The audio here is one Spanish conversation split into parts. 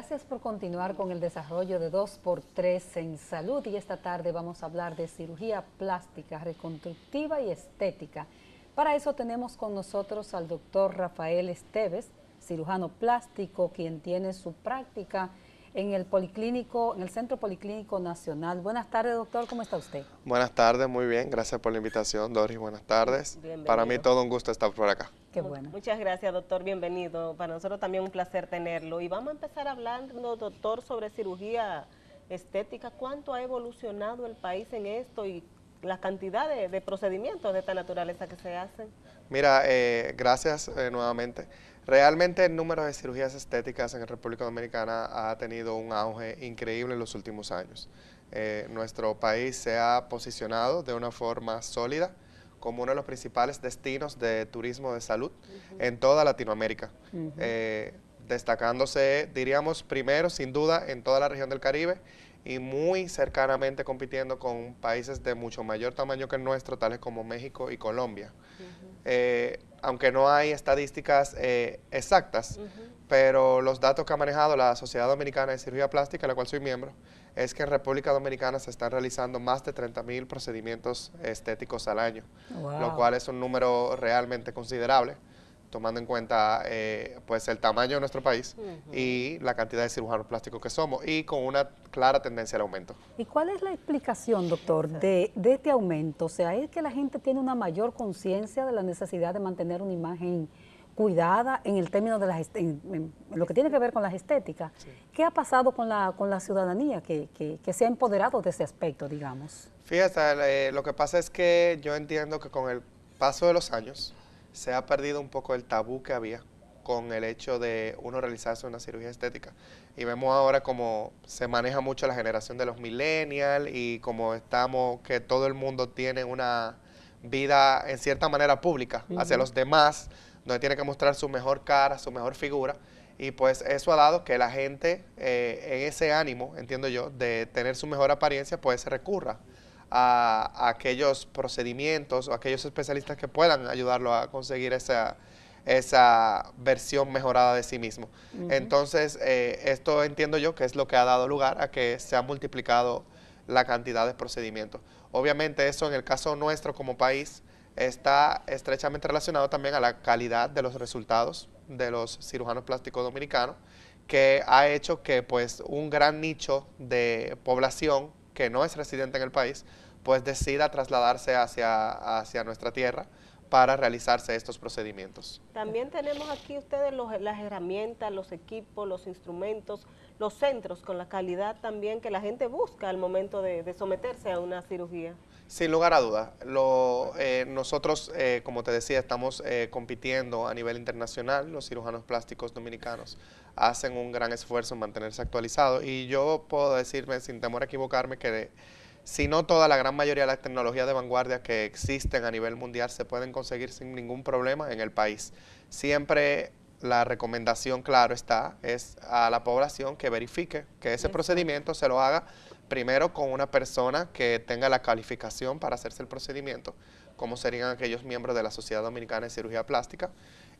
Gracias por continuar con el desarrollo de 2x3 en salud y esta tarde vamos a hablar de cirugía plástica, reconstructiva y estética. Para eso tenemos con nosotros al doctor Rafael Esteves, cirujano plástico, quien tiene su práctica en el Policlínico, en el Centro Policlínico Nacional. Buenas tardes, doctor, ¿cómo está usted? Buenas tardes, muy bien, gracias por la invitación, Doris, buenas tardes. Para mí todo un gusto estar por acá. Qué bueno. Muchas gracias, doctor, bienvenido. Para nosotros también un placer tenerlo. Y vamos a empezar hablando, doctor, sobre cirugía estética. ¿Cuánto ha evolucionado el país en esto y la cantidad de, procedimientos de esta naturaleza que se hacen? Mira, eh, gracias eh, nuevamente. Realmente el número de cirugías estéticas en la República Dominicana ha tenido un auge increíble en los últimos años. Eh, nuestro país se ha posicionado de una forma sólida como uno de los principales destinos de turismo de salud en toda Latinoamérica, eh, destacándose, diríamos, primero, sin duda, en toda la región del Caribe y muy cercanamente compitiendo con países de mucho mayor tamaño que el nuestro, tales como México y Colombia aunque no hay estadísticas eh, exactas, pero los datos que ha manejado la Sociedad Dominicana de Cirugía Plástica, la cual soy miembro, es que en República Dominicana se están realizando más de 30 mil procedimientos estéticos al año, lo cual es un número realmente considerable tomando en cuenta eh, pues el tamaño de nuestro país y la cantidad de cirujanos plásticos que somos y con una clara tendencia al aumento. ¿Y cuál es la explicación, doctor, de, este aumento? O sea, ¿es que la gente tiene una mayor conciencia de la necesidad de mantener una imagen cuidada en el término de lo que tiene que ver con las estéticas? ¿Qué ha pasado con la, con la ciudadanía que, se ha empoderado de ese aspecto, digamos? Fíjate, eh, lo que pasa es que yo entiendo que con el paso de los años, se ha perdido un poco el tabú que había con el hecho de uno realizarse una cirugía estética. Y vemos ahora como se maneja mucho la generación de los millennials y como estamos, que todo el mundo tiene una vida en cierta manera pública hacia los demás, donde tiene que mostrar su mejor cara, su mejor figura. Y pues eso ha dado que la gente, eh, en ese ánimo, entiendo yo, de tener su mejor apariencia, pues recurra a, aquellos procedimientos o aquellos especialistas que puedan ayudarlo a conseguir esa, versión mejorada de sí mismo. Entonces, eh, esto entiendo yo que es lo que ha dado lugar a que se ha multiplicado la cantidad de procedimientos. Obviamente eso en el caso nuestro como país está estrechamente relacionado también a la calidad de los resultados de los cirujanos plásticos dominicanos, que ha hecho que pues un gran nicho de población que no es residente en el país pues decida trasladarse hacia, hacia nuestra tierra para realizarse estos procedimientos. También tenemos aquí ustedes los, las herramientas, los equipos, los instrumentos, los centros con la calidad también que la gente busca al momento de, someterse a una cirugía. Sin lugar a dudas, eh, nosotros, eh, como te decía, estamos eh, compitiendo a nivel internacional, los cirujanos plásticos dominicanos hacen un gran esfuerzo en mantenerse actualizados y yo puedo decirme sin temor a equivocarme que si no toda la gran mayoría de las tecnologías de vanguardia que existen a nivel mundial se pueden conseguir sin ningún problema en el país. Siempre la recomendación, claro está, es a la población que verifique que ese procedimiento se lo haga primero con una persona que tenga la calificación para hacerse el procedimiento, como serían aquellos miembros de la Sociedad Dominicana de Cirugía Plástica.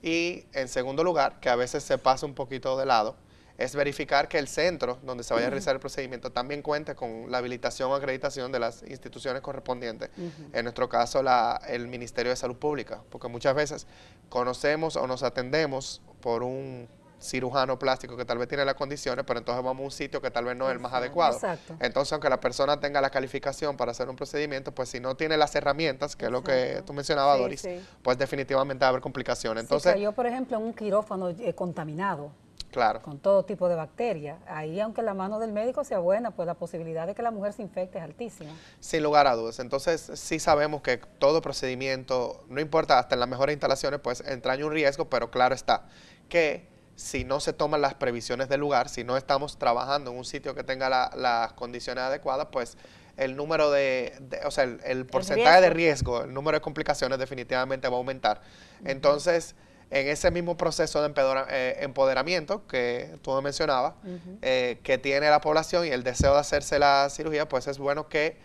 Y en segundo lugar, que a veces se pasa un poquito de lado, es verificar que el centro donde se vaya a realizar el procedimiento también cuente con la habilitación o acreditación de las instituciones correspondientes, en nuestro caso la, el Ministerio de Salud Pública, porque muchas veces conocemos o nos atendemos por un cirujano plástico que tal vez tiene las condiciones, pero entonces vamos a un sitio que tal vez no es el más adecuado. Exacto. Entonces, aunque la persona tenga la calificación para hacer un procedimiento, pues si no tiene las herramientas, que es lo que tú mencionabas, Doris, pues definitivamente va a haber complicaciones. Entonces, yo, por ejemplo, en un quirófano eh, contaminado. Claro. Con todo tipo de bacterias. Ahí, aunque la mano del médico sea buena, pues la posibilidad de que la mujer se infecte es altísima. Sin lugar a dudas. Entonces, sí sabemos que todo procedimiento, no importa, hasta en las mejores instalaciones, pues entraña un riesgo, pero claro está que si no se toman las previsiones del lugar, si no estamos trabajando en un sitio que tenga las condiciones adecuadas, pues el número de, o sea, el, porcentaje de riesgo, el número de complicaciones definitivamente va a aumentar. Entonces, en ese mismo proceso de eh, empoderamiento que tú me mencionabas, eh, que tiene la población y el deseo de hacerse la cirugía, pues es bueno que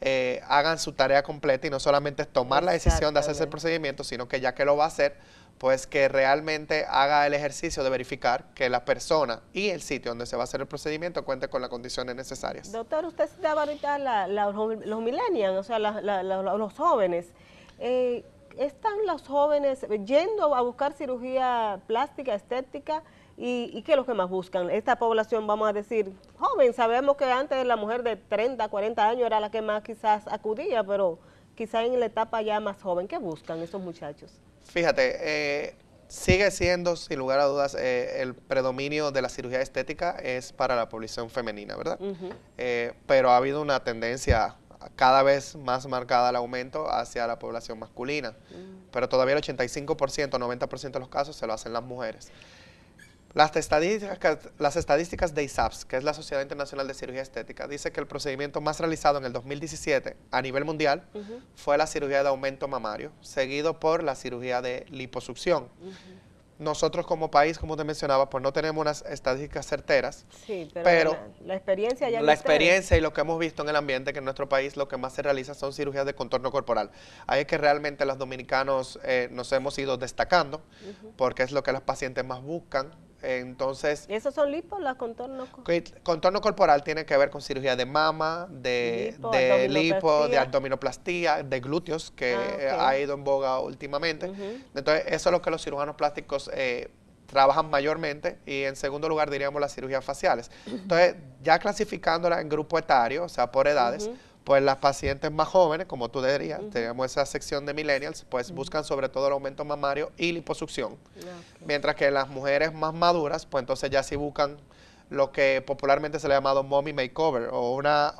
eh, hagan su tarea completa y no solamente tomar la decisión de hacerse el procedimiento, sino que ya que lo va a hacer, pues que realmente haga el ejercicio de verificar que la persona y el sitio donde se va a hacer el procedimiento cuente con las condiciones necesarias. Doctor, usted citaba ahorita la, los millennials, o sea, los jóvenes. Eh, están los jóvenes yendo a buscar cirugía plástica, estética, y, qué es lo que más buscan? Esta población, vamos a decir, joven, sabemos que antes la mujer de 30, 40 años era la que más quizás acudía, pero quizás en la etapa ya más joven, ¿qué buscan esos muchachos? Fíjate, eh, sigue siendo, sin lugar a dudas, eh, el predominio de la cirugía estética es para la población femenina, ¿verdad? Eh, pero ha habido una tendencia cada vez más marcada el aumento hacia la población masculina, mm. pero todavía el 85%, 90% de los casos se lo hacen las mujeres. Las estadísticas, las estadísticas de ISAPS, que es la Sociedad Internacional de Cirugía Estética, dice que el procedimiento más realizado en el 2017 a nivel mundial fue la cirugía de aumento mamario, seguido por la cirugía de liposucción. Nosotros como país, como te mencionaba, pues no tenemos unas estadísticas certeras. pero, la, experiencia La experiencia y lo que hemos visto en el ambiente, que en nuestro país lo que más se realiza son cirugías de contorno corporal. Ahí es que realmente los dominicanos eh, nos hemos ido destacando, porque es lo que las pacientes más buscan, entonces. ¿Esos son lipos, los contornos? Contorno corporal tiene que ver con cirugía de mama, de lipo, de, abdominoplastía, de glúteos, que ah, ha ido en boga últimamente. Entonces, eso es lo que los cirujanos plásticos eh, trabajan mayormente. Y en segundo lugar, diríamos las cirugías faciales. Entonces, ya clasificándola en grupo etario, o sea, por edades pues las pacientes más jóvenes, como tú dirías, tenemos esa sección de millennials, pues buscan sobre todo el aumento mamario y liposucción. Mientras que las mujeres más maduras, pues entonces ya sí buscan lo que popularmente se le ha llamado mommy makeover o una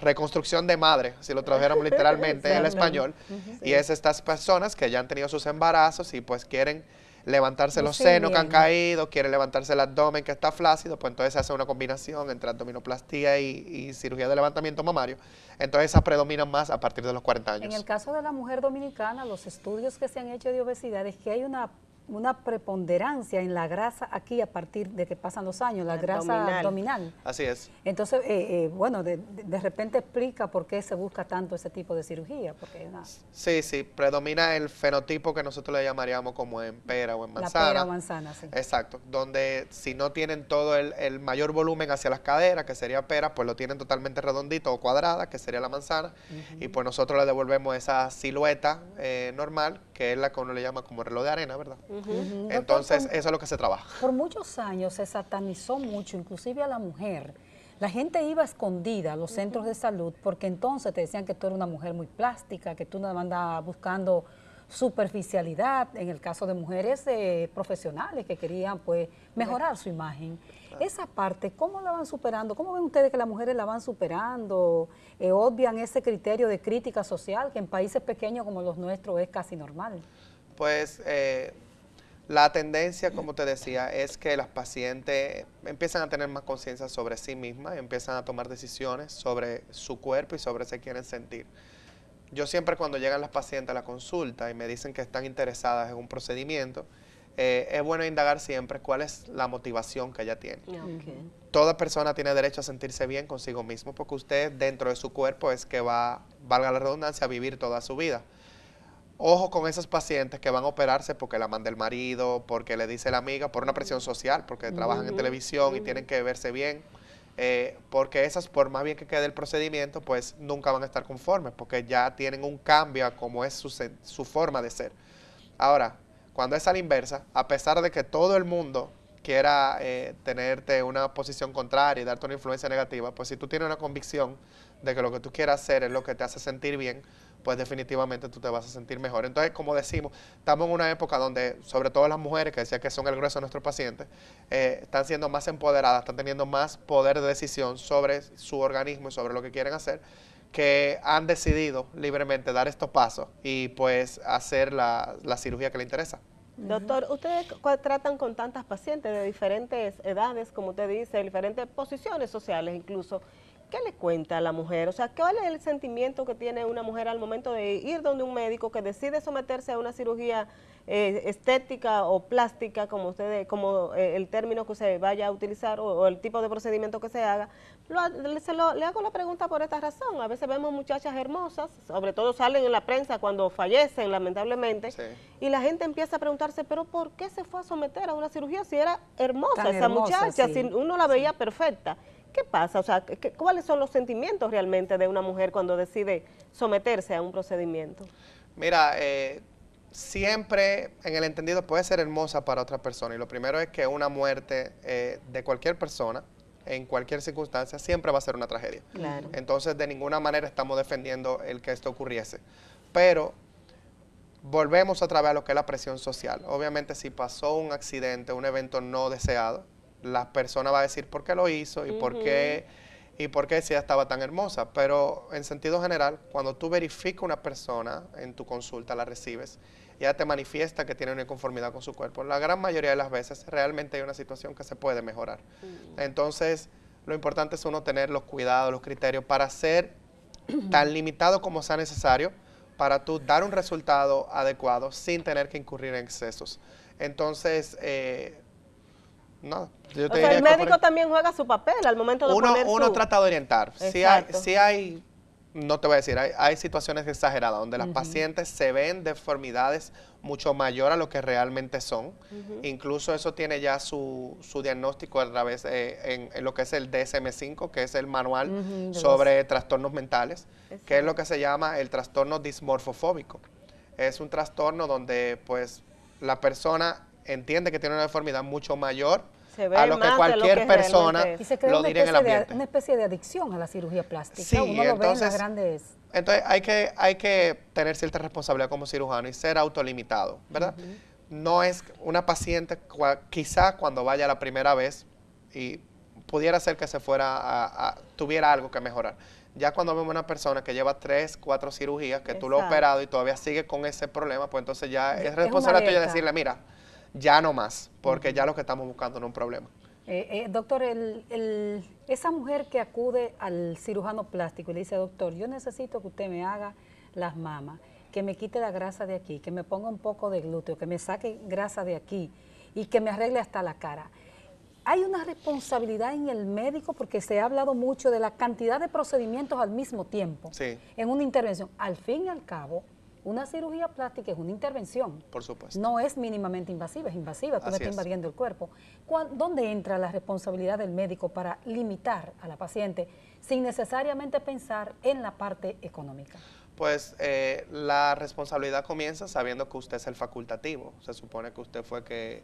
reconstrucción de madre, si lo trajeron literalmente en el español. Y es estas personas que ya han tenido sus embarazos y pues quieren levantarse los senos que han caído, quiere levantarse el abdomen que está flácido, pues entonces se hace una combinación entre abdominoplastía y, y, cirugía de levantamiento mamario. Entonces esas predominan más a partir de los 40 años. En el caso de la mujer dominicana, los estudios que se han hecho de obesidad es que hay una una preponderancia en la grasa aquí a partir de que pasan los años, la grasa abdominal. Así es. Entonces, eh, eh, bueno, de, de, repente explica por qué se busca tanto ese tipo de cirugía. Porque Sí, sí, predomina el fenotipo que nosotros le llamaríamos como en pera o en manzana. La pera o manzana, sí. Exacto, donde si no tienen todo el, el mayor volumen hacia las caderas, que sería pera, pues lo tienen totalmente redondito o cuadrada, que sería la manzana, y pues nosotros le devolvemos esa silueta eh, normal que es la que uno le llama como reloj de arena, ¿verdad? Entonces, eso es lo que se trabaja. Por muchos años se satanizó mucho, inclusive a la mujer. La gente iba escondida a los centros de salud porque entonces te decían que tú eres una mujer muy plástica, que tú andabas buscando superficialidad en el caso de mujeres eh, profesionales que querían pues mejorar su imagen. Esa parte, ¿cómo la van superando? ¿Cómo ven ustedes que las mujeres la van superando? Eh, ¿Obvian ese criterio de crítica social que en países pequeños como los nuestros es casi normal? Pues eh, la tendencia, como te decía, es que las pacientes empiezan a tener más conciencia sobre sí mismas, empiezan a tomar decisiones sobre su cuerpo y sobre se quieren sentir. Yo siempre cuando llegan las pacientes a la consulta y me dicen que están interesadas en un procedimiento, eh, es bueno indagar siempre cuál es la motivación que ella tiene. Toda persona tiene derecho a sentirse bien consigo mismo porque usted dentro de su cuerpo es que va, valga la redundancia, a vivir toda su vida. Ojo con esos pacientes que van a operarse porque la manda el marido, porque le dice la amiga, por una presión social, porque trabajan en televisión y tienen que verse bien. Eh, porque esas, por más bien que quede el procedimiento, pues nunca van a estar conformes, porque ya tienen un cambio a cómo es su, su forma de ser. Ahora, cuando es a la inversa, a pesar de que todo el mundo quiera eh, tenerte una posición contraria y darte una influencia negativa, pues si tú tienes una convicción de que lo que tú quieras hacer es lo que te hace sentir bien, pues definitivamente tú te vas a sentir mejor. Entonces, como decimos, estamos en una época donde, sobre todo las mujeres, que decía que son el grueso de nuestros pacientes, eh, están siendo más empoderadas, están teniendo más poder de decisión sobre su organismo y sobre lo que quieren hacer que han decidido libremente dar estos pasos y pues hacer la, la cirugía que le interesa. Doctor, ustedes tratan con tantas pacientes de diferentes edades, como usted dice, de diferentes posiciones sociales incluso. ¿qué le cuenta a la mujer? O sea, ¿cuál es el sentimiento que tiene una mujer al momento de ir donde un médico que decide someterse a una cirugía eh, estética o plástica, como ustedes, como eh, el término que se vaya a utilizar o, el tipo de procedimiento que se haga? le hago la pregunta por esta razón. A veces vemos muchachas hermosas, sobre todo salen en la prensa cuando fallecen, lamentablemente, y la gente empieza a preguntarse, ¿pero por qué se fue a someter a una cirugía si era hermosa esa muchacha? Si uno la veía perfecta. ¿qué pasa? O sea, ¿cuáles son los sentimientos realmente de una mujer cuando decide someterse a un procedimiento? Mira, eh, siempre en el entendido puede ser hermosa para otra persona y lo primero es que una muerte eh, de cualquier persona, en cualquier circunstancia, siempre va a ser una tragedia. Claro. Entonces, de ninguna manera estamos defendiendo el que esto ocurriese. Pero volvemos otra vez a lo que es la presión social. Obviamente, si pasó un accidente, un evento no deseado, la persona va a decir por qué lo hizo y por qué y por qué si estaba tan hermosa. Pero en sentido general, cuando tú verificas una persona en tu consulta, la recibes, ya te manifiesta que tiene una inconformidad con su cuerpo. La gran mayoría de las veces realmente hay una situación que se puede mejorar. Mm. Entonces, lo importante es uno tener los cuidados, los criterios para ser tan limitado como sea necesario para tú dar un resultado adecuado sin tener que incurrir en excesos. Entonces, eh, no, Yo el médico también juega su papel al momento de uno, Uno trata de orientar. si hay, hay, no te voy a decir, hay, hay situaciones exageradas donde las pacientes se ven deformidades mucho mayor a lo que realmente son. Incluso eso tiene ya su, su diagnóstico a través de en, lo que es el DSM-5, que es el manual sobre trastornos mentales, que es lo que se llama el trastorno dismorfofóbico. Es un trastorno donde pues la persona entiende que tiene una deformidad mucho mayor a lo que cualquier persona lo diría en el ambiente. una especie de adicción a la cirugía plástica. Sí, Uno lo entonces, las grandes... entonces hay que, hay que tener cierta responsabilidad como cirujano y ser autolimitado, ¿verdad? No es una paciente, quizás cuando vaya la primera vez y pudiera ser que se fuera a, tuviera algo que mejorar. Ya cuando vemos una persona que lleva tres, cuatro cirugías, que tú lo has operado y todavía sigue con ese problema, pues entonces ya es, es responsabilidad tuya decirle, mira, ya no más, porque ya lo que estamos buscando no es un problema. Eh, eh, doctor, el, esa mujer que acude al cirujano plástico y le dice, doctor, yo necesito que usted me haga las mamas, que me quite la grasa de aquí, que me ponga un poco de glúteo, que me saque grasa de aquí y que me arregle hasta la cara. Hay una responsabilidad en el médico porque se ha hablado mucho de la cantidad de procedimientos al mismo tiempo en una intervención. Al fin y al cabo, una cirugía plástica es una intervención. Por supuesto. No es mínimamente invasiva, es invasiva, tú estás invadiendo el cuerpo. ¿Dónde entra la responsabilidad del médico para limitar a la paciente sin necesariamente pensar en la parte económica? Pues eh, la responsabilidad comienza sabiendo que usted es el facultativo. Se supone que usted fue que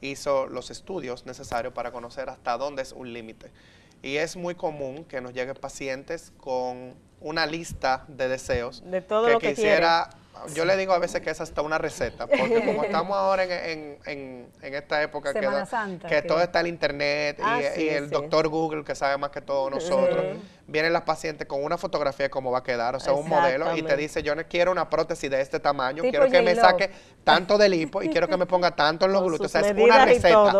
hizo los estudios necesarios para conocer hasta dónde es un límite. Y es muy común que nos lleguen pacientes con una lista de deseos de todo que, lo que quisiera yo le digo a veces que es hasta una receta, porque como estamos ahora en, esta época que, todo está en internet y, ah, el doctor Google que sabe más que todos nosotros, vienen las pacientes con una fotografía de cómo va a quedar, o sea, un modelo, y te dice, yo no quiero una prótesis de este tamaño, quiero pues, que me saque tanto del hipo y quiero que me ponga tanto en los glúteos, o sea, es una receta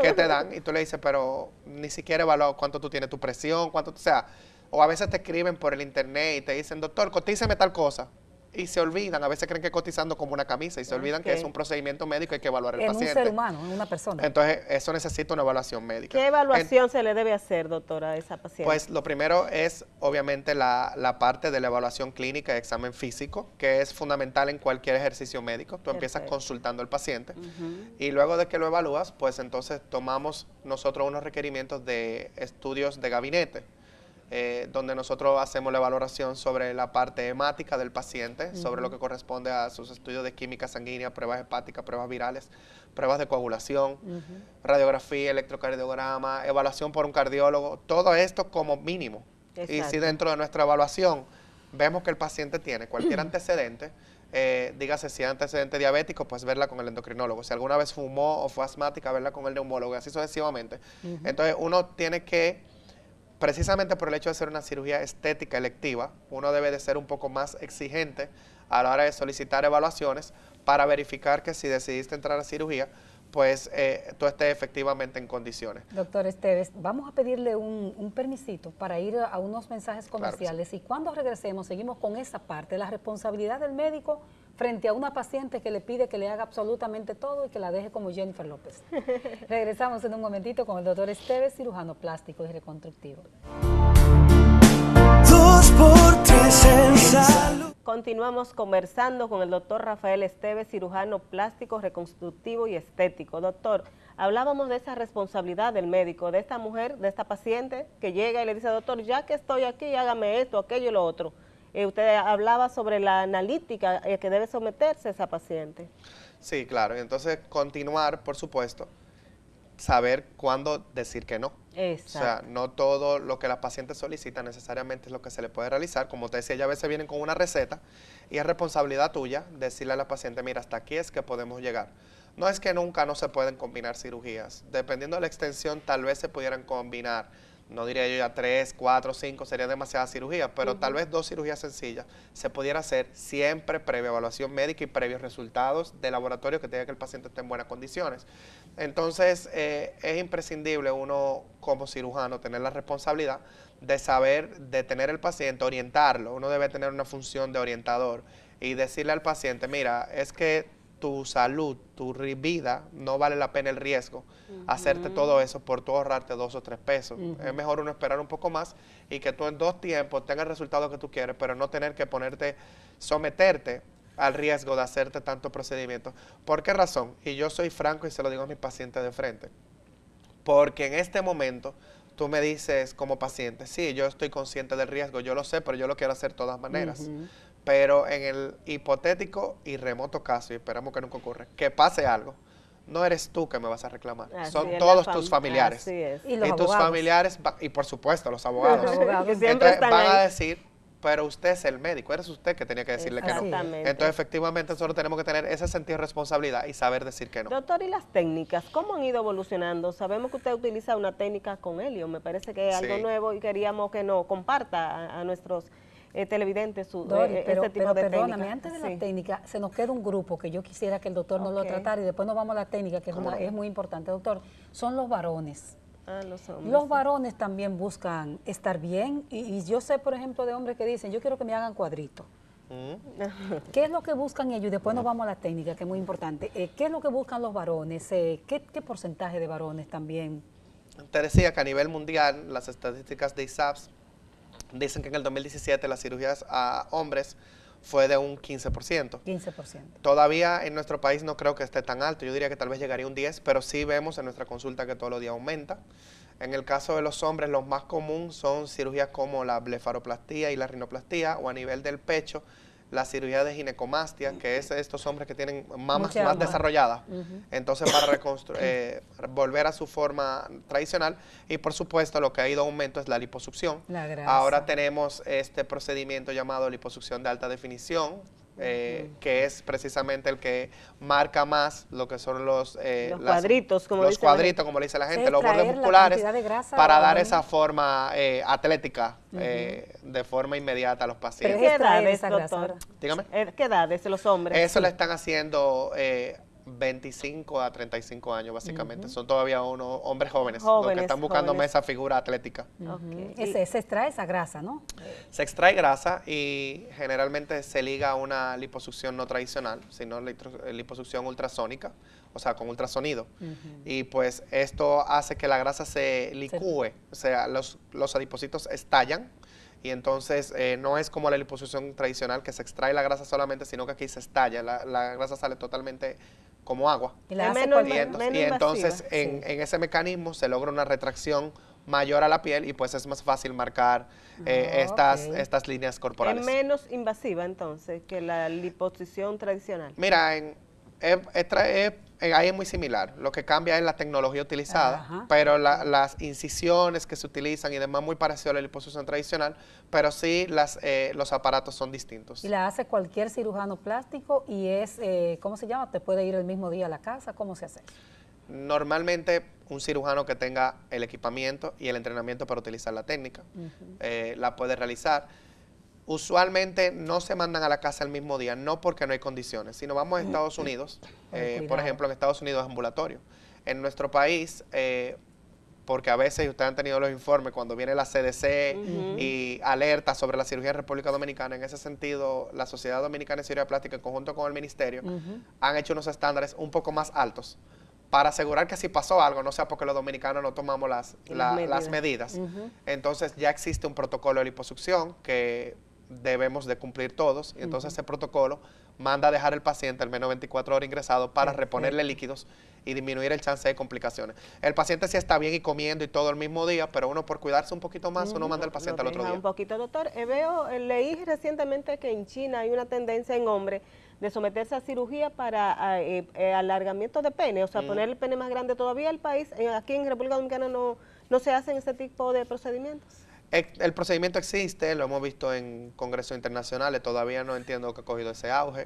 que te dan y tú le dices, pero ni siquiera evaluado cuánto tú tienes tu presión, cuánto, sea, o a veces te escriben por el internet y te dicen, doctor, cotíceme tal cosa y se olvidan, a veces creen que cotizando como una camisa y se olvidan que es un procedimiento médico y hay que evaluar al paciente. Es un ser humano, una persona. Entonces, eso necesita una evaluación médica. ¿Qué evaluación se le debe hacer, doctora, a esa paciente? Pues lo primero es, obviamente, la, parte de la evaluación clínica y examen físico, que es fundamental en cualquier ejercicio médico. Tú empiezas consultando al paciente y luego de que lo evalúas, pues entonces tomamos nosotros unos requerimientos de estudios de gabinete eh, donde nosotros hacemos la evaluación sobre la parte hemática del paciente, sobre lo que corresponde a sus estudios de química sanguínea, pruebas hepáticas, pruebas virales, pruebas de coagulación, radiografía, electrocardiograma, evaluación por un cardiólogo, todo esto como mínimo. Y si dentro de nuestra evaluación vemos que el paciente tiene cualquier antecedente, eh, dígase si hay antecedente diabético, pues verla con el endocrinólogo. Si alguna vez fumó o fue asmática, verla con el neumólogo, así sucesivamente. Entonces uno tiene que precisamente por el hecho de ser una cirugía estética electiva, uno debe de ser un poco más exigente a la hora de solicitar evaluaciones para verificar que si decidiste entrar a cirugía, pues eh, tú estés efectivamente en condiciones. Doctor Esteves, vamos a pedirle un, permisito para ir a unos mensajes comerciales y cuando regresemos seguimos con esa parte, la responsabilidad del médico frente a una paciente que le pide que le haga absolutamente todo y que la deje como Jennifer López. Regresamos en un momentito con el doctor Esteves, cirujano plástico y reconstructivo. Continuamos conversando con el doctor Rafael Esteves, cirujano plástico, reconstructivo y estético. Doctor, hablábamos de esa responsabilidad del médico, de esta mujer, de esta paciente que llega y le dice, doctor, ya que estoy aquí, hágame esto, aquello y lo otro eh, usted hablaba sobre la analítica eh, que debe someterse esa paciente. Sí, claro. Entonces, continuar, por supuesto, saber cuándo decir que no. Exacto. O sea, no todo lo que la paciente solicita necesariamente es lo que se le puede realizar. Como te decía, ya a veces vienen con una receta y es responsabilidad tuya decirle a la paciente, mira, hasta aquí es que podemos llegar. No es que nunca no se pueden combinar cirugías. Dependiendo de la extensión, tal vez se pudieran combinar no diría yo ya tres, cuatro, cinco, sería demasiadas cirugías, pero tal vez dos cirugías sencillas se pudiera hacer siempre previa evaluación médica y previos resultados de laboratorio que tenga que el paciente esté en buenas condiciones. Entonces, eh, es imprescindible uno como cirujano tener la responsabilidad de saber detener el paciente, orientarlo. Uno debe tener una función de orientador y decirle al paciente, mira, es que tu salud, tu vida, no vale la pena el riesgo. Hacerte todo eso por tú ahorrarte dos o tres pesos. Es mejor uno esperar un poco más y que tú en dos tiempos tengas el resultado que tú quieres, pero no tener que ponerte, someterte al riesgo de hacerte tantos procedimientos. ¿Por qué razón? Y yo soy franco y se lo digo a mis pacientes de frente. Porque en este momento tú me dices como paciente, sí, yo estoy consciente del riesgo, yo lo sé, pero yo lo quiero hacer de todas maneras. Pero en el hipotético y remoto caso, y esperamos que nunca ocurra, que pase algo, no eres tú que me vas a reclamar, son todos tus familiares. Y, tus familiares, y por supuesto los abogados, van a decir, pero usted es el médico, eres usted que tenía que decirle que no. Entonces, efectivamente, nosotros tenemos que tener ese sentido de responsabilidad y saber decir que no. Doctor, ¿y las técnicas? ¿Cómo han ido evolucionando? Sabemos que usted utiliza una técnica con helio, me parece que es algo nuevo y queríamos que nos comparta a nuestros eh, televidente su, eh, pero, de perdóname, antes de la técnica, se nos queda un grupo que yo quisiera que el doctor nos lo tratara y después nos vamos a la técnica, que es, muy importante, doctor. Son los varones. Ah, los, varones también buscan estar bien y, yo sé, por ejemplo, de hombres que dicen, yo quiero que me hagan cuadrito. Mm. ¿Qué es lo que buscan ellos? Y después nos vamos a la técnica, que es muy importante. Eh, ¿Qué es lo que buscan los varones? ¿qué, ¿qué, porcentaje de varones también? Te decía que a nivel mundial, las estadísticas de ISAPS Dicen que en el 2017 las cirugías a hombres fue de un 15%. 15%. Todavía en nuestro país no creo que esté tan alto, yo diría que tal vez llegaría un 10, pero sí vemos en nuestra consulta que todos los días aumenta. En el caso de los hombres, los más comunes son cirugías como la blefaroplastía y la rinoplastía o a nivel del pecho, la cirugía de ginecomastia, que es estos hombres que tienen mamas más desarrolladas, entonces para reconstruir eh, volver a su forma tradicional y por supuesto lo que ha ido aumento es la liposucción. Ahora tenemos este procedimiento llamado liposucción de alta definición, eh, que es precisamente el que marca más lo que son los, eh, los cuadritos, como los cuadritos, como le dice la gente, los bordes musculares, para dar esa forma eh, atlética de forma inmediata a los pacientes. ¿Qué edades, doctor? Dígame. ¿Qué edades los hombres? Eso le están haciendo 25 a 35 años, básicamente. Son todavía unos hombres jóvenes, los que están buscando esa figura atlética. se extrae esa grasa, ¿no? Se extrae grasa y generalmente se liga a una liposucción no tradicional, sino eh, liposucción ultrasónica, o sea, con ultrasonido. Y pues esto hace que la grasa se licúe, o sea, los, los adipocitos estallan y entonces eh, no es como la liposucción tradicional que se extrae la grasa solamente, sino que aquí se estalla, la grasa sale totalmente como agua. Y, entonces en, ese mecanismo se logra una retracción mayor a la piel y pues es más fácil marcar eh, ah, estas, estas líneas corporales. Es menos invasiva entonces que la liposición tradicional. Mira, en, eh, ahí es muy similar. Lo que cambia es la tecnología utilizada, pero las incisiones que se utilizan y demás muy parecido a la liposucción tradicional, pero sí las, eh, los aparatos son distintos. Y la hace cualquier cirujano plástico y es, eh, ¿cómo se llama? ¿Te puede ir el mismo día a la casa? ¿Cómo se hace? Normalmente un cirujano que tenga el equipamiento y el entrenamiento para utilizar la técnica la puede realizar usualmente no se mandan a la casa el mismo día, no porque no hay condiciones. sino vamos a Estados mm. Unidos, eh, por ejemplo, en Estados Unidos es ambulatorio. En nuestro país, eh, porque a veces ustedes han tenido los informes cuando viene la CDC y alerta sobre la cirugía en República Dominicana, en ese sentido, la Sociedad Dominicana de Cirugía Plástica, en conjunto con el Ministerio, han hecho unos estándares un poco más altos para asegurar que si pasó algo, no sea porque los dominicanos no tomamos las, medidas. Entonces ya existe un protocolo de liposucción que debemos de cumplir todos. Y entonces ese protocolo manda a dejar el paciente al menos 24 horas ingresado para reponerle líquidos y disminuir el chance de complicaciones. El paciente sí está bien y comiendo y todo el mismo día, pero uno por cuidarse un poquito más, uno manda al paciente al otro día. Un poquito, doctor. Eh, veo, eh, leí recientemente que en China hay una tendencia en hombres de someterse a cirugía para eh, alargamiento de pene, o sea, mm. poner el pene más grande todavía el país. aquí en República Dominicana no, no se hacen ese tipo de procedimientos el procedimiento existe, lo hemos visto en congresos internacionales, todavía no entiendo que ha cogido ese auge,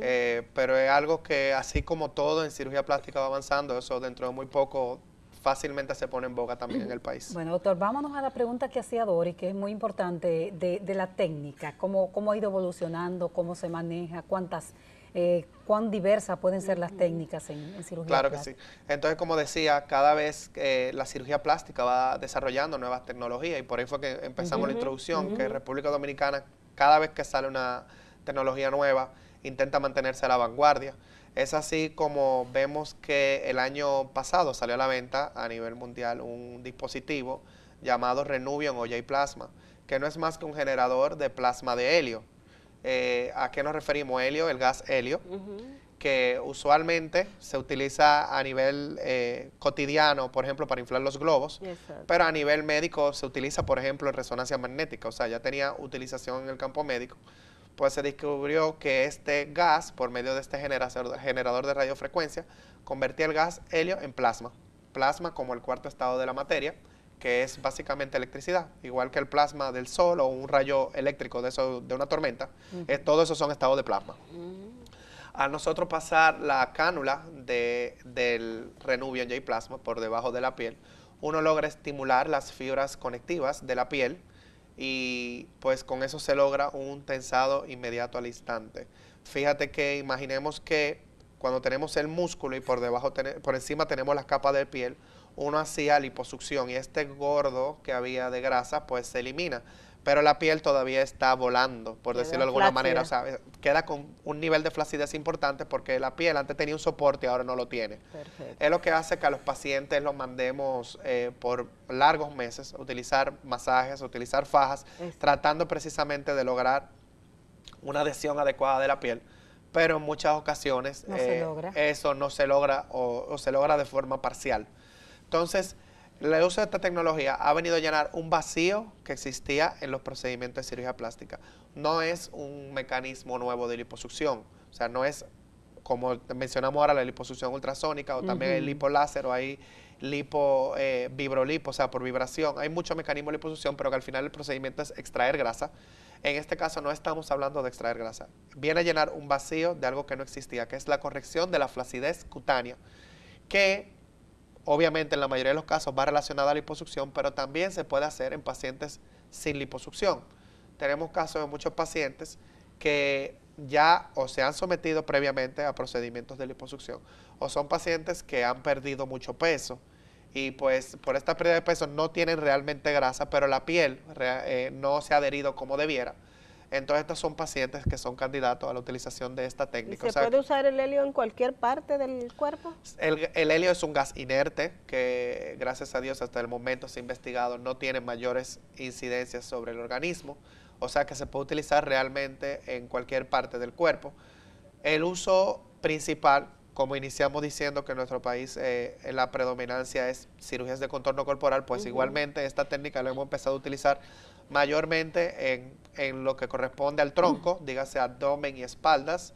eh, pero es algo que así como todo en cirugía plástica va avanzando, eso dentro de muy poco fácilmente se pone en boca también en el país. Bueno, doctor, vámonos a la pregunta que hacía Dori, que es muy importante, de, de la técnica, cómo, cómo ha ido evolucionando, cómo se maneja, cuántas eh, cuán diversas pueden ser las técnicas en, cirugía plástica? Claro que sí. Entonces, como decía, cada vez la cirugía plástica va desarrollando nuevas tecnologías y por ahí fue que empezamos la introducción, que República Dominicana, cada vez que sale una tecnología nueva, intenta mantenerse a la vanguardia. Es así como vemos que el año pasado salió a la venta a nivel mundial un dispositivo llamado Renuvion o y plasma que no es más que un generador de plasma de helio. Eh, ¿A qué nos referimos? Helio, el gas helio, que usualmente se utiliza a nivel eh, cotidiano, por ejemplo, para inflar los globos, pero a nivel médico se utiliza, por ejemplo, en resonancia magnética, o sea, ya tenía utilización en el campo médico, pues se descubrió que este gas, por medio de este generador de radiofrecuencia, convertía el gas helio en plasma, plasma como el cuarto estado de la materia, que es básicamente electricidad, igual que el plasma del sol o un rayo eléctrico de, eso, de una tormenta, eh, todo eso son estados de plasma. Mm. Al A nosotros pasar la cánula de, del en J plasma por debajo de la piel, uno logra estimular las fibras conectivas de la piel y pues con eso se logra un tensado inmediato al instante. Fíjate que imaginemos que cuando tenemos el músculo y por debajo por encima tenemos las capas de piel, uno hacía liposucción y este gordo que había de grasa pues se elimina. Pero la piel todavía está volando, por decirlo de alguna manera. O queda con un nivel de flacidez importante porque la piel antes tenía un soporte y ahora no lo tiene. Es lo que hace que a los pacientes los mandemos eh, por largos meses utilizar masajes, utilizar fajas, tratando precisamente de lograr una adhesión adecuada de la piel pero en muchas ocasiones eh, eso no se logra o, se logra de forma parcial. Entonces, el uso de esta tecnología ha venido a llenar un vacío que existía en los procedimientos de cirugía plástica. No es un mecanismo nuevo de liposucción, o sea, no es como mencionamos ahora la liposucción ultrasónica o también el lipoláser o hay lipo, eh, vibrolipo, o sea, por vibración. Hay muchos mecanismos de liposucción, pero que al final el procedimiento es extraer grasa. En este caso no estamos hablando de extraer grasa. Viene a llenar un vacío de algo que no existía, que es la corrección de la flacidez cutánea, que Obviamente en la mayoría de los casos va relacionada a la liposucción, pero también se puede hacer en pacientes sin liposucción. Tenemos casos de muchos pacientes que ya o se han sometido previamente a procedimientos de liposucción o son pacientes que han perdido mucho peso y pues por esta pérdida de peso no tienen realmente grasa, pero la piel eh, no se ha adherido como debiera entonces estos son pacientes que son candidatos a la utilización de esta técnica. ¿Se puede usar el helio en cualquier parte del cuerpo? el, helio es un gas inerte que gracias a Dios hasta el momento se ha investigado, no tiene mayores incidencias sobre el organismo, o sea que se puede utilizar realmente en cualquier parte del cuerpo. El uso principal como iniciamos diciendo que en nuestro país eh, eh, la predominancia es cirugías de contorno corporal, pues igualmente esta técnica la hemos empezado a utilizar mayormente en, lo que corresponde al tronco, dígase abdomen y espaldas,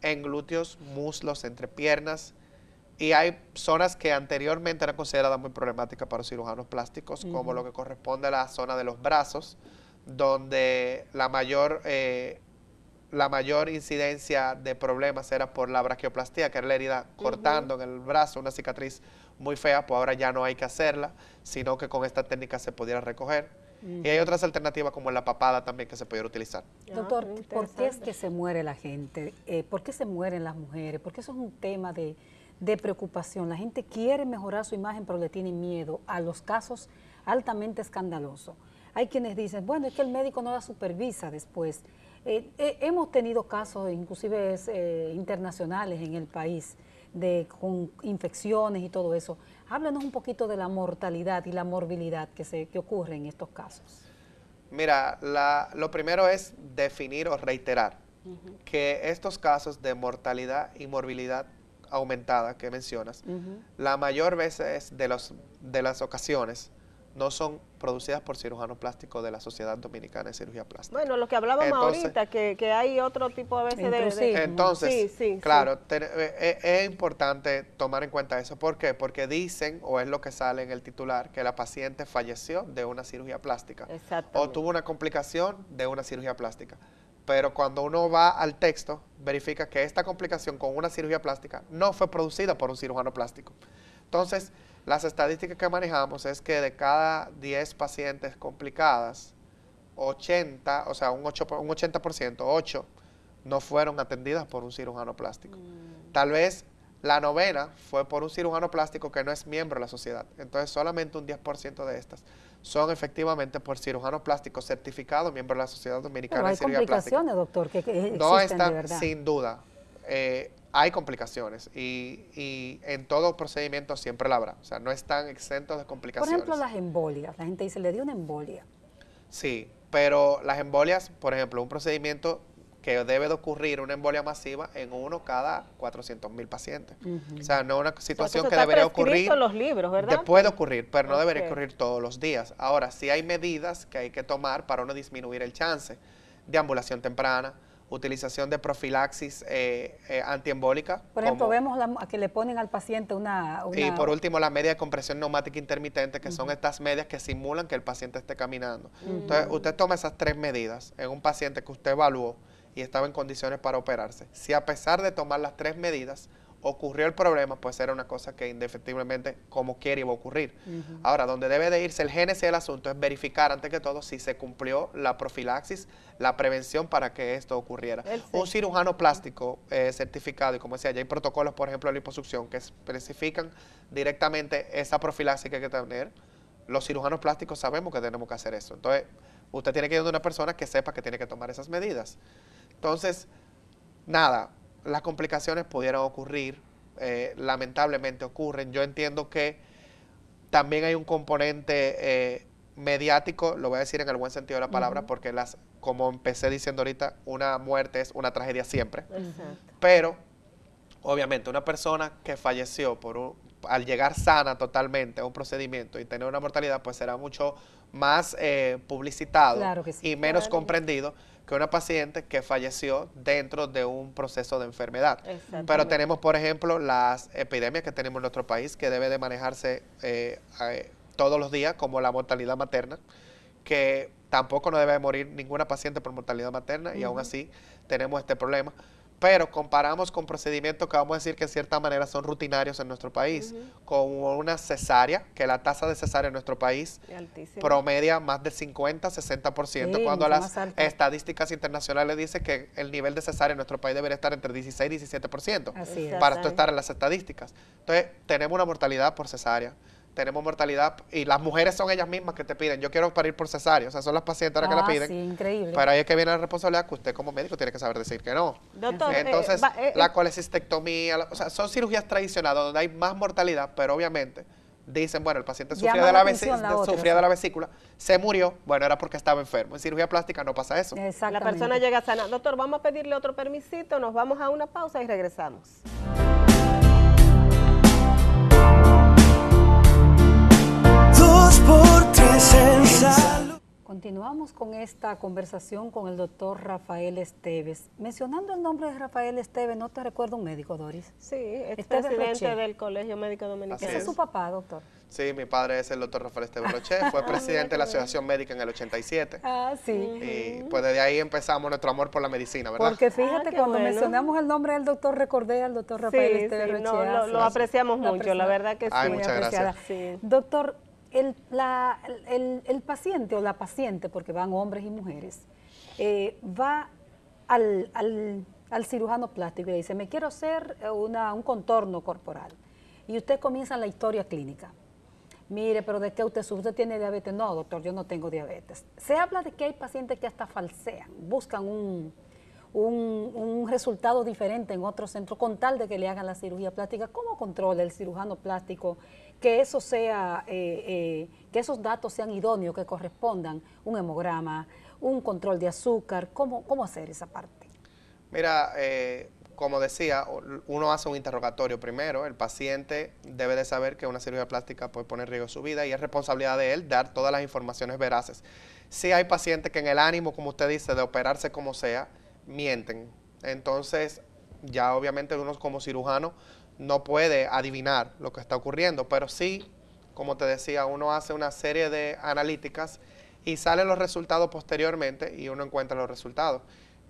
en glúteos, muslos, entre piernas, y hay zonas que anteriormente eran consideradas muy problemáticas para los cirujanos plásticos, como lo que corresponde a la zona de los brazos, donde la mayor... Eh, la mayor incidencia de problemas era por la braquioplastia que era la herida cortando en el brazo, una cicatriz muy fea, pues ahora ya no hay que hacerla, sino que con esta técnica se pudiera recoger. Y hay otras alternativas como la papada también que se pudiera utilizar. Ah, Doctor, ¿por qué es que se muere la gente? Eh, ¿Por qué se mueren las mujeres? Porque eso es un tema de, de preocupación. La gente quiere mejorar su imagen, pero le tiene miedo a los casos altamente escandalosos. Hay quienes dicen, bueno, es que el médico no la supervisa después. Eh, eh, hemos tenido casos, inclusive eh, internacionales en el país, de, con infecciones y todo eso. Háblanos un poquito de la mortalidad y la morbilidad que, se, que ocurre en estos casos. Mira, lo primero es definir o reiterar que estos casos de mortalidad y morbilidad aumentada que mencionas, la mayor veces de, los, de las ocasiones no son producidas por cirujanos plásticos de la Sociedad Dominicana de Cirugía Plástica. Bueno, lo que hablábamos ahorita, que, hay otro tipo a veces de, Entonces, sí, claro, es, eh, eh, es, importante tomar en cuenta eso. ¿Por qué? Porque dicen, o es lo que sale en el titular, que la paciente falleció de una cirugía plástica. O tuvo una complicación de una cirugía plástica pero cuando uno va al texto, verifica que esta complicación con una cirugía plástica no fue producida por un cirujano plástico. Entonces, las estadísticas que manejamos es que de cada 10 pacientes complicadas, 80, o sea, un, 8, un 80%, 8, no fueron atendidas por un cirujano plástico. Mm. Tal vez la novena fue por un cirujano plástico que no es miembro de la sociedad. Entonces, solamente un 10% de estas son efectivamente por cirujano plástico certificado miembro de la Sociedad Dominicana de doctor, que, no están, sin duda. Eh, hay complicaciones y, y, en todo procedimiento siempre la habrá. O sea, no están exentos de complicaciones. Por ejemplo, las embolias. La gente dice, le dio una embolia. Sí, pero las embolias, por ejemplo, un procedimiento que debe de ocurrir una embolia masiva en uno cada 400 mil pacientes. O sea, no es una situación que, debería ocurrir. los libros, ¿verdad? puede ocurrir, pero no debería ocurrir todos los días. Ahora, sí hay medidas que hay que tomar para uno disminuir el chance de ambulación temprana, utilización de profilaxis eh, eh, antiembólica. Por ejemplo, vemos que le ponen al paciente una, Y por último, la media de compresión neumática intermitente, que son estas medias que simulan que el paciente esté caminando. Entonces, usted toma esas tres medidas en un paciente que usted evaluó y estaba en condiciones para operarse. Si a pesar de tomar las tres medidas, ocurrió el problema, pues era una cosa que indefectiblemente como quiere iba a ocurrir. Ahora, donde debe de irse el génesis del asunto es verificar antes que todo si se cumplió la profilaxis, la prevención para que esto ocurriera. Un cirujano plástico eh, certificado, y como decía, ya hay protocolos, por ejemplo, de liposucción, que especifican directamente esa profilaxis que hay que tener. Los cirujanos plásticos sabemos que tenemos que hacer eso. Entonces, usted tiene que ir a una persona que sepa que tiene que tomar esas medidas. Entonces, nada, las complicaciones pudieran ocurrir, eh, lamentablemente ocurren. Yo entiendo que también hay un componente eh, mediático, lo voy a decir en el buen sentido de la palabra, porque las, como empecé diciendo ahorita, una muerte es una tragedia siempre. Pero, obviamente, una persona que falleció por al llegar sana totalmente a un procedimiento y tener una mortalidad, pues será mucho más eh, publicitado y menos comprendido que una paciente que falleció dentro de un proceso de enfermedad. Pero tenemos, por ejemplo, las epidemias que tenemos en nuestro país, que debe de manejarse eh, eh, todos los días, como la mortalidad materna, que tampoco no debe morir ninguna paciente por mortalidad materna y aún así tenemos este problema pero comparamos con procedimientos que vamos a decir que de cierta manera son rutinarios en nuestro país, como una cesárea, que la tasa de cesárea en nuestro país promedia más del 50, 60%, cuando las estadísticas internacionales dicen que el nivel de cesárea en nuestro país debería estar entre 16 y 17%, para esto estar en las estadísticas. Entonces, tenemos una mortalidad por cesárea tenemos mortalidad y las mujeres son ellas mismas que te piden, yo quiero parir por cesárea, o sea, son las pacientes ahora que la ah, piden. Sí, increíble. Pero ahí es que viene la responsabilidad que usted como médico tiene que saber decir que no. Entonces, eh, eh, la eh. colecistectomía, o sea, son cirugías tradicionales donde hay más mortalidad, pero obviamente dicen, bueno, el paciente sufría de la, vesícula sufría de la vesícula, se murió, bueno, era porque estaba enfermo. En cirugía plástica no pasa eso. La persona llega sana. Doctor, vamos a pedirle otro permisito, nos vamos a una pausa y regresamos. Continuamos con esta conversación con el doctor Rafael Esteves. Mencionando el nombre de Rafael Esteves, ¿no te recuerdo un médico, Doris? Sí, es presidente del Colegio Médico Dominicano. es su papá, doctor. Sí, mi padre es el doctor Rafael Esteves Roche, fue ah, presidente de la Asociación Médica en el 87. Ah, sí. Y pues desde ahí empezamos nuestro amor por la medicina, ¿verdad? Porque fíjate, ah, cuando mencionamos el nombre del doctor, recordé al doctor Rafael Esteves sí, Roche. lo, ah, apreciamos mucho, la verdad que Ay, sí. Muchas gracias. Doctor, el, el, paciente o la paciente, porque van hombres y mujeres, eh, va al, cirujano plástico y le dice, me quiero hacer un contorno corporal. Y usted comienza la historia clínica. Mire, pero ¿de qué usted sufre? ¿Usted tiene diabetes? No, doctor, yo no tengo diabetes. Se habla de que hay pacientes que hasta falsean, buscan un, un, resultado diferente en otro centro con tal de que le hagan la cirugía plástica. ¿Cómo controla el cirujano plástico que eso sea, eh, eh, que esos datos sean idóneos, que correspondan un hemograma, un control de azúcar, ¿cómo, cómo hacer esa parte? Mira, eh, como decía, uno hace un interrogatorio primero, el paciente debe de saber que una cirugía plástica puede poner en riesgo su vida y es responsabilidad de él dar todas las informaciones veraces. Si hay pacientes que en el ánimo, como usted dice, de operarse como sea, mienten. Entonces, ya obviamente uno como cirujano no puede adivinar lo que está ocurriendo, pero sí, como te decía, uno hace una serie de analíticas y salen los resultados posteriormente y uno encuentra los resultados.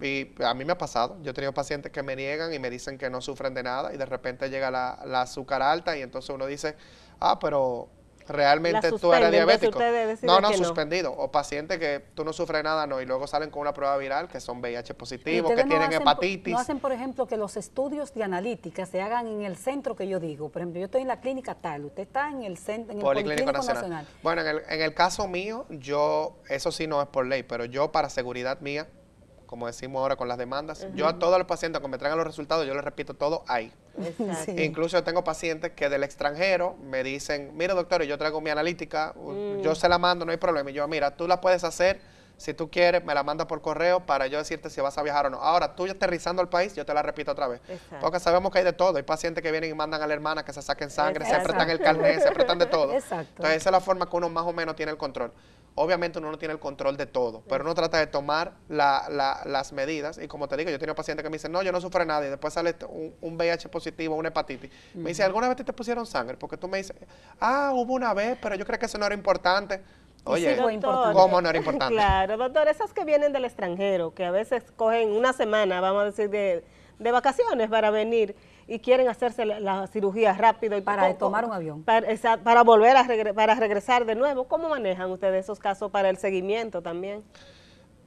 Y a mí me ha pasado, yo he tenido pacientes que me niegan y me dicen que no sufren de nada y de repente llega la, la azúcar alta y entonces uno dice, ah, pero realmente tú eres diabético. No, no, suspendido. O pacientes que tú no sufres nada, no, y luego salen con una prueba viral que son VIH positivos, que tienen hepatitis. No hacen, por ejemplo, que los estudios de analítica se hagan en el centro que yo digo. Por ejemplo, yo estoy en la clínica tal, usted está en el centro, en el Nacional. Bueno, en el, en el caso mío, yo, eso sí no es por ley, pero yo para seguridad mía, como decimos ahora con las demandas. Yo a todos los pacientes, que me traigan los resultados, yo les repito todo ahí. Incluso yo tengo pacientes que del extranjero me dicen, mira doctor, yo traigo mi analítica, mm. yo se la mando, no hay problema. Y yo, mira, tú la puedes hacer, si tú quieres, me la mandas por correo para yo decirte si vas a viajar o no. Ahora, tú ya aterrizando al país, yo te la repito otra vez. Porque sabemos que hay de todo. Hay pacientes que vienen y mandan a la hermana que se saquen sangre, se apretan el carnet, se apretan de todo. Exacto. Entonces, esa es la forma que uno más o menos tiene el control. Obviamente uno no tiene el control de todo, pero uno trata de tomar las medidas. Y como te digo, yo tenía pacientes que me dicen, no, yo no sufro nada. Y después sale un, VIH positivo, una hepatitis. Me dice, ¿alguna vez te, pusieron sangre? Porque tú me dices, ah, hubo una vez, pero yo creo que eso no era importante. Oye, ¿cómo no era importante? Claro, doctor, esas que vienen del extranjero, que a veces cogen una semana, vamos a decir, de, de vacaciones para venir y quieren hacerse la, cirugía rápido. Y para tomar un avión. Para, volver a para regresar de nuevo. ¿Cómo manejan ustedes esos casos para el seguimiento también?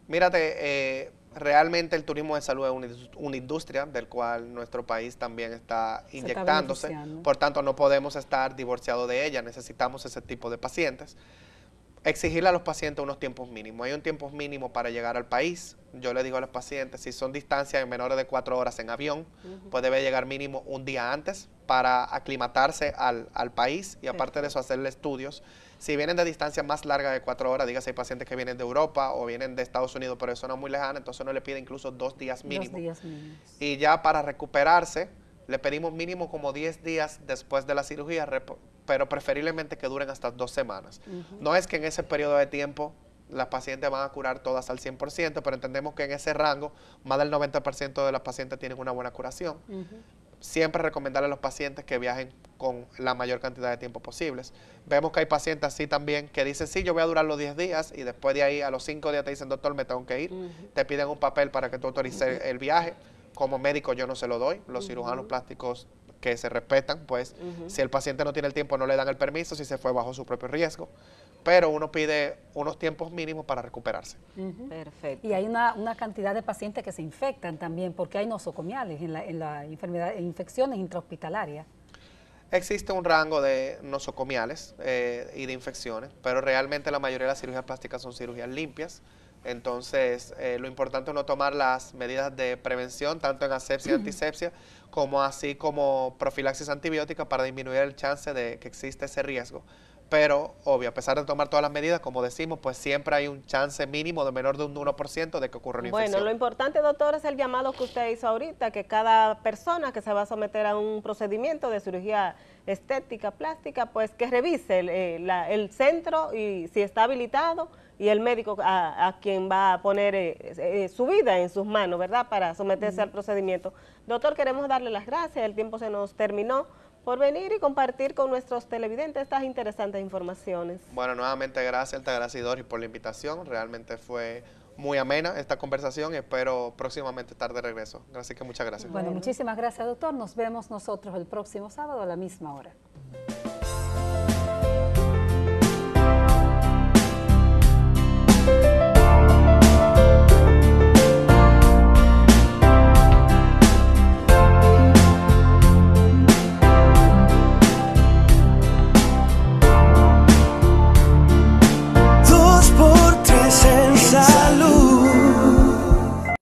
Mírate, eh, realmente el turismo de salud es una, industria del cual nuestro país también está inyectándose. por tanto, no podemos estar divorciados de ella. Necesitamos ese tipo de pacientes exigirle a los pacientes unos tiempos mínimos. Hay un tiempo mínimo para llegar al país. Yo le digo a los pacientes, si son distancias menores de cuatro horas en avión, pues debe llegar mínimo un día antes para aclimatarse al, país y aparte de eso hacerle estudios. Si vienen de distancia más larga de cuatro horas, dígase hay pacientes que vienen de Europa o vienen de Estados Unidos, pero eso no es muy lejano, entonces uno le pide incluso dos días mínimo. Dos días mínimos. Y ya para recuperarse, le pedimos mínimo como 10 días después de la cirugía, pero preferiblemente que duren hasta dos semanas. No es que en ese periodo de tiempo las pacientes van a curar todas al 100%, pero entendemos que en ese rango más del 90% de las pacientes tienen una buena curación. Siempre recomendarle a los pacientes que viajen con la mayor cantidad de tiempo posible. Vemos que hay pacientes así también que dicen, sí, yo voy a durar los 10 días y después de ahí a los 5 días te dicen, doctor, me tengo que ir. Te piden un papel para que tú autorices el viaje como médico yo no se lo doy, los cirujanos plásticos que se respetan, pues si el paciente no tiene el tiempo no le dan el permiso, si se fue bajo su propio riesgo, pero uno pide unos tiempos mínimos para recuperarse. Perfecto. Y hay una, cantidad de pacientes que se infectan también porque hay nosocomiales en la, en enfermedad, infecciones intrahospitalarias. Existe un rango de nosocomiales eh, y de infecciones, pero realmente la mayoría de las cirugías plásticas son cirugías limpias entonces, eh, lo importante es no tomar las medidas de prevención, tanto en asepsia y antisepsia, como así como profilaxis antibiótica para disminuir el chance de que exista ese riesgo. Pero, obvio, a pesar de tomar todas las medidas, como decimos, pues siempre hay un chance mínimo de menor de un 1% de que ocurra una infección. Bueno, lo importante, doctor, es el llamado que usted hizo ahorita, que cada persona que se va a someter a un procedimiento de cirugía estética, plástica, pues que revise el eh, centro y si está habilitado, y el médico a, quien va a poner eh, eh, su vida en sus manos, ¿verdad?, para someterse al procedimiento. Doctor, queremos darle las gracias, el tiempo se nos terminó por venir y compartir con nuestros televidentes estas interesantes informaciones. Bueno, nuevamente gracias, agradecido, y por la invitación, realmente fue muy amena esta conversación. Espero próximamente estar de regreso. Así que muchas gracias. Bueno, muchísimas gracias, doctor. Nos vemos nosotros el próximo sábado a la misma hora.